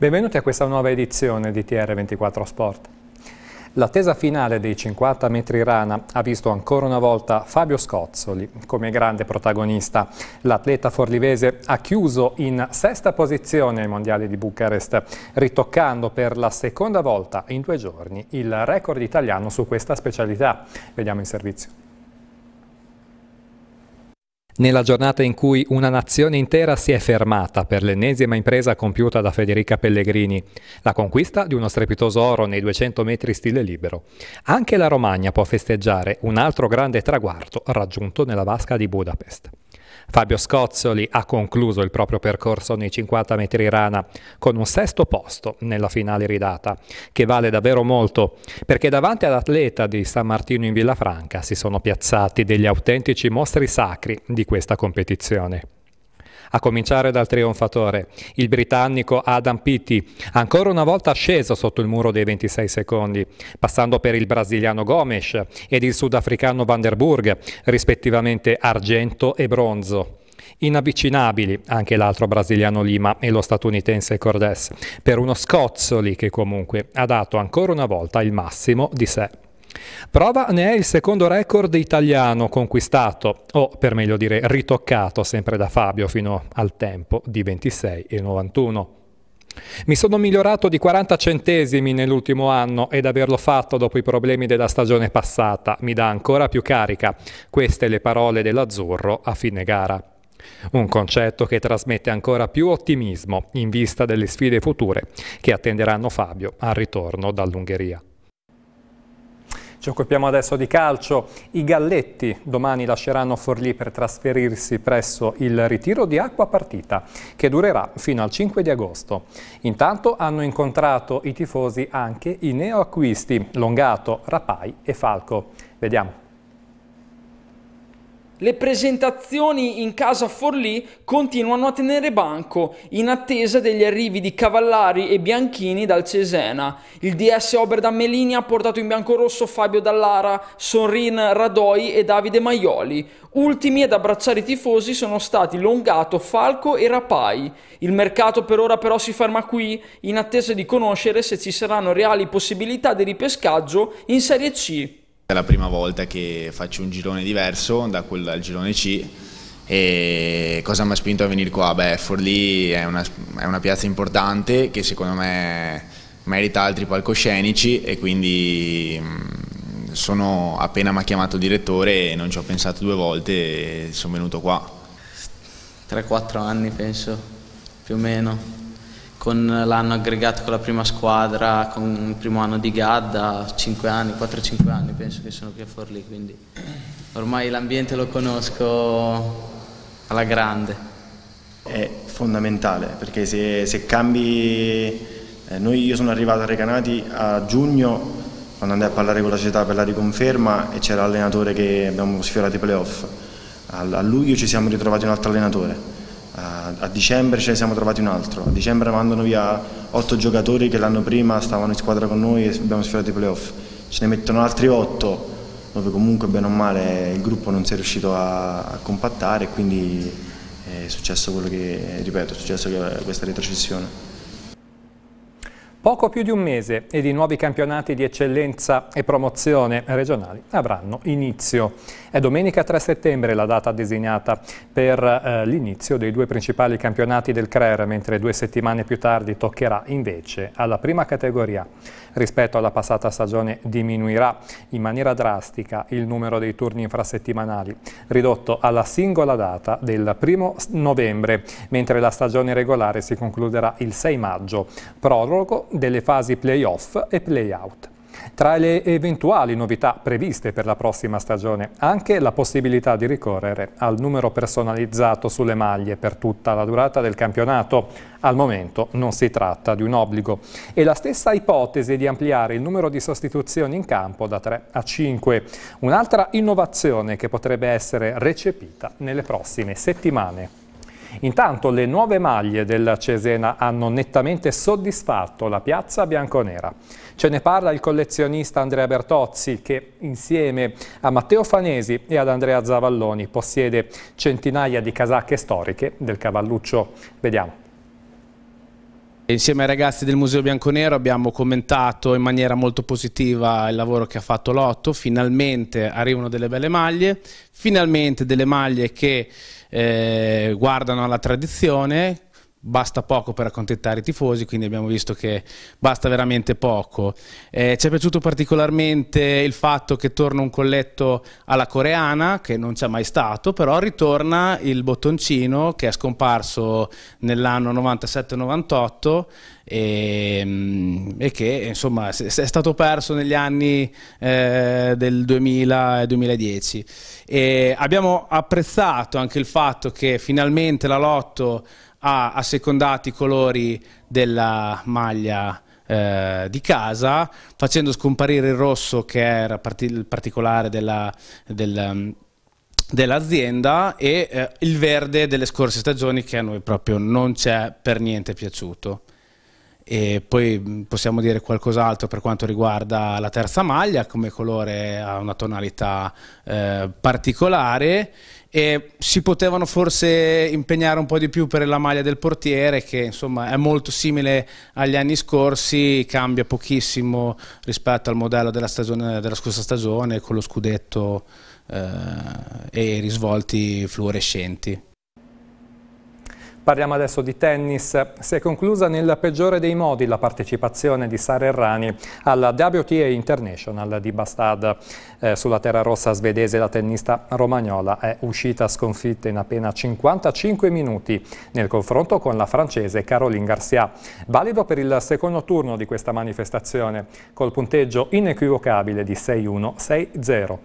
Benvenuti a questa nuova edizione di TR24 Sport. L'attesa finale dei 50 metri rana ha visto ancora una volta Fabio Scozzoli come grande protagonista. L'atleta forlivese ha chiuso in sesta posizione ai mondiali di Bucarest, ritoccando per la seconda volta in due giorni il record italiano su questa specialità. Vediamo in servizio. Nella giornata in cui una nazione intera si è fermata per l'ennesima impresa compiuta da Federica Pellegrini, la conquista di uno strepitoso oro nei 200 metri stile libero, anche la Romagna può festeggiare un altro grande traguardo raggiunto nella vasca di Budapest. Fabio Scozzoli ha concluso il proprio percorso nei 50 metri rana con un sesto posto nella finale ridata, che vale davvero molto perché davanti all'atleta di San Martino in Villafranca si sono piazzati degli autentici mostri sacri di questa competizione a cominciare dal trionfatore, il britannico Adam Pitti, ancora una volta sceso sotto il muro dei 26 secondi, passando per il brasiliano Gomes ed il sudafricano Vanderburg, rispettivamente argento e bronzo. Inavvicinabili anche l'altro brasiliano Lima e lo statunitense Cordes, per uno Scozzoli che comunque ha dato ancora una volta il massimo di sé. Prova ne è il secondo record italiano conquistato, o per meglio dire ritoccato sempre da Fabio fino al tempo di 26,91. Mi sono migliorato di 40 centesimi nell'ultimo anno ed averlo fatto dopo i problemi della stagione passata mi dà ancora più carica. Queste le parole dell'Azzurro a fine gara. Un concetto che trasmette ancora più ottimismo in vista delle sfide future che attenderanno Fabio al ritorno dall'Ungheria. Ci occupiamo adesso di calcio. I Galletti domani lasceranno Forlì per trasferirsi presso il ritiro di acqua partita, che durerà fino al 5 di agosto. Intanto hanno incontrato i tifosi anche i neoacquisti Longato, Rapai e Falco. Vediamo. Le presentazioni in casa Forlì continuano a tenere banco in attesa degli arrivi di Cavallari e Bianchini dal Cesena. Il DS Oberdan Melini ha portato in biancorosso Fabio Dallara, Sonrin Radoi e Davide Maioli. Ultimi ad abbracciare i tifosi sono stati Longato, Falco e Rapai. Il mercato per ora però si ferma qui in attesa di conoscere se ci saranno reali possibilità di ripescaggio in Serie C. È la prima volta che faccio un girone diverso da quello del girone C e cosa mi ha spinto a venire qua? Beh, Forlì è una, è una piazza importante che secondo me merita altri palcoscenici e quindi mm, sono appena mi ha chiamato direttore e non ci ho pensato due volte e sono venuto qua. 3-4 anni penso, più o meno con l'anno aggregato con la prima squadra, con il primo anno di Gadda, 5 anni, 4-5 anni penso che sono qui a Forlì, quindi ormai l'ambiente lo conosco alla grande. È fondamentale perché se, se cambi, eh, noi, io sono arrivato a Recanati a giugno quando andai a parlare con la società per la riconferma e c'era l'allenatore che abbiamo sfiorato i playoff, a, a luglio ci siamo ritrovati un altro allenatore a dicembre ce ne siamo trovati un altro, a dicembre mandano via otto giocatori che l'anno prima stavano in squadra con noi e abbiamo sfiorato i playoff, ce ne mettono altri otto dove comunque bene o male il gruppo non si è riuscito a, a compattare e quindi è successo quello che, ripeto, è successo questa retrocessione. Poco più di un mese ed i nuovi campionati di eccellenza e promozione regionali avranno inizio. È domenica 3 settembre la data designata per eh, l'inizio dei due principali campionati del CRER, mentre due settimane più tardi toccherà invece alla prima categoria rispetto alla passata stagione diminuirà in maniera drastica il numero dei turni infrasettimanali, ridotto alla singola data del primo novembre, mentre la stagione regolare si concluderà il 6 maggio, prorogo delle fasi playoff e playout. Tra le eventuali novità previste per la prossima stagione, anche la possibilità di ricorrere al numero personalizzato sulle maglie per tutta la durata del campionato. Al momento non si tratta di un obbligo. E la stessa ipotesi di ampliare il numero di sostituzioni in campo da 3 a 5. Un'altra innovazione che potrebbe essere recepita nelle prossime settimane. Intanto le nuove maglie della Cesena hanno nettamente soddisfatto la piazza bianconera. Ce ne parla il collezionista Andrea Bertozzi che insieme a Matteo Fanesi e ad Andrea Zavalloni possiede centinaia di casacche storiche del cavalluccio. Vediamo. Insieme ai ragazzi del Museo Bianconero abbiamo commentato in maniera molto positiva il lavoro che ha fatto Lotto, finalmente arrivano delle belle maglie, finalmente delle maglie che eh, guardano alla tradizione, basta poco per accontentare i tifosi, quindi abbiamo visto che basta veramente poco. Eh, ci è piaciuto particolarmente il fatto che torna un colletto alla coreana, che non c'è mai stato, però ritorna il bottoncino che è scomparso nell'anno 97-98 e, mm, e, che insomma è stato perso negli anni eh, del 2000 e 2010. abbiamo apprezzato anche il fatto che finalmente la Lotto ha assecondato i colori della maglia eh, di casa facendo scomparire il rosso che era il particolare della, del, mm, dell'azienda e eh, il verde delle scorse stagioni che a noi proprio non ci è per niente piaciuto. E poi mm, possiamo dire qualcos'altro per quanto riguarda la terza maglia, come colore ha una tonalità eh, particolare e si potevano forse impegnare un po' di più per la maglia del portiere che insomma è molto simile agli anni scorsi, cambia pochissimo rispetto al modello della, stagione, della scorsa stagione con lo scudetto eh, e i risvolti fluorescenti. Parliamo adesso di tennis. Si è conclusa nel peggiore dei modi la partecipazione di Sara Errani alla WTA International di Bastad. Eh, sulla terra rossa svedese la tennista romagnola è uscita sconfitta in appena 55 minuti nel confronto con la francese Caroline Garcia. Valido per il secondo turno di questa manifestazione col punteggio inequivocabile di 6-1, 6-0.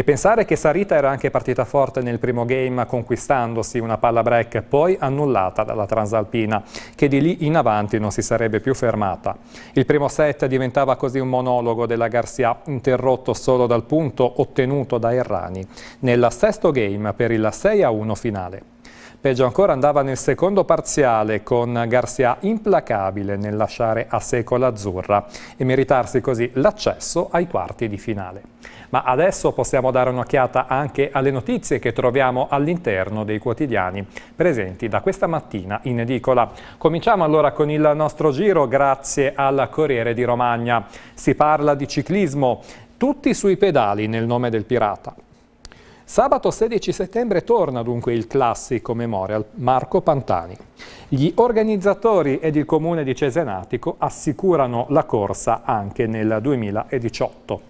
E pensare che Sarita era anche partita forte nel primo game conquistandosi una palla break poi annullata dalla Transalpina, che di lì in avanti non si sarebbe più fermata. Il primo set diventava così un monologo della Garcia, interrotto solo dal punto ottenuto da Errani, nel sesto game per il 6-1 finale. Peggio ancora andava nel secondo parziale con Garcia implacabile nel lasciare a secolo azzurra e meritarsi così l'accesso ai quarti di finale. Ma adesso possiamo dare un'occhiata anche alle notizie che troviamo all'interno dei quotidiani presenti da questa mattina in edicola. Cominciamo allora con il nostro giro grazie al Corriere di Romagna. Si parla di ciclismo, tutti sui pedali nel nome del pirata. Sabato 16 settembre torna dunque il classico memorial Marco Pantani. Gli organizzatori ed il comune di Cesenatico assicurano la corsa anche nel 2018.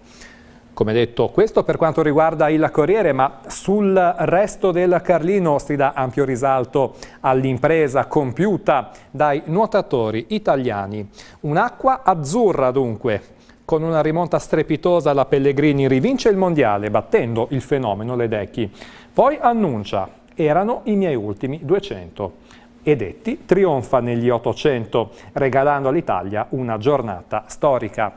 Come detto, questo per quanto riguarda il Corriere, ma sul resto del Carlino si dà ampio risalto all'impresa compiuta dai nuotatori italiani. Un'acqua azzurra dunque, con una rimonta strepitosa la Pellegrini rivince il mondiale battendo il fenomeno Ledecchi. Poi annuncia, erano i miei ultimi 200. Edetti trionfa negli 800, regalando all'Italia una giornata storica.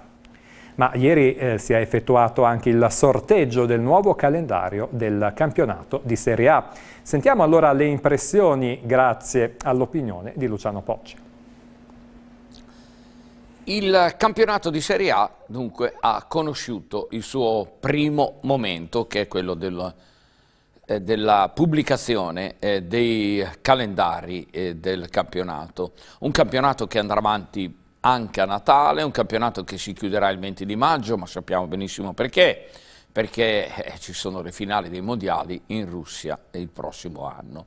Ma ieri eh, si è effettuato anche il sorteggio del nuovo calendario del campionato di Serie A. Sentiamo allora le impressioni grazie all'opinione di Luciano Pocci. Il campionato di Serie A dunque ha conosciuto il suo primo momento che è quello del, eh, della pubblicazione eh, dei calendari eh, del campionato. Un campionato che andrà avanti anche a Natale, un campionato che si chiuderà il 20 di maggio, ma sappiamo benissimo perché, perché eh, ci sono le finali dei mondiali in Russia il prossimo anno.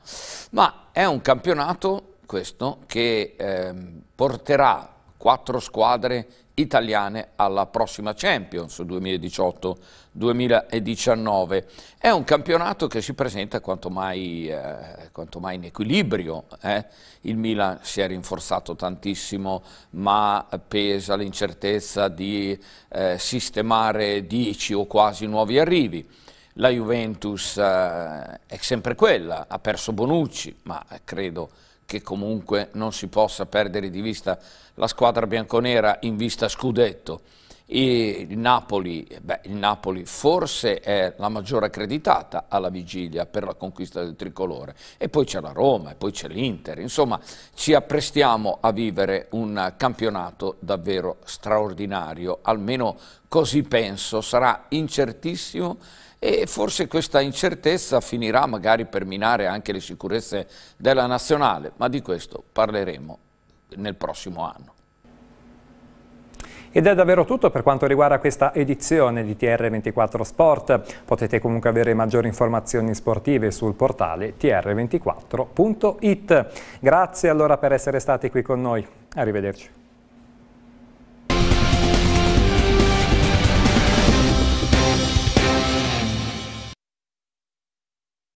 Ma è un campionato questo che ehm, porterà quattro squadre italiane alla prossima Champions 2018-2019. È un campionato che si presenta quanto mai, eh, quanto mai in equilibrio. Eh. Il Milan si è rinforzato tantissimo, ma pesa l'incertezza di eh, sistemare 10 o quasi nuovi arrivi. La Juventus eh, è sempre quella, ha perso Bonucci, ma credo che comunque non si possa perdere di vista la squadra bianconera in vista scudetto. E il, Napoli, beh, il Napoli forse è la maggiore accreditata alla vigilia per la conquista del tricolore e poi c'è la Roma e poi c'è l'Inter insomma ci apprestiamo a vivere un campionato davvero straordinario almeno così penso sarà incertissimo e forse questa incertezza finirà magari per minare anche le sicurezze della nazionale, ma di questo parleremo nel prossimo anno. Ed è davvero tutto per quanto riguarda questa edizione di TR24 Sport. Potete comunque avere maggiori informazioni sportive sul portale tr24.it. Grazie allora per essere stati qui con noi. Arrivederci.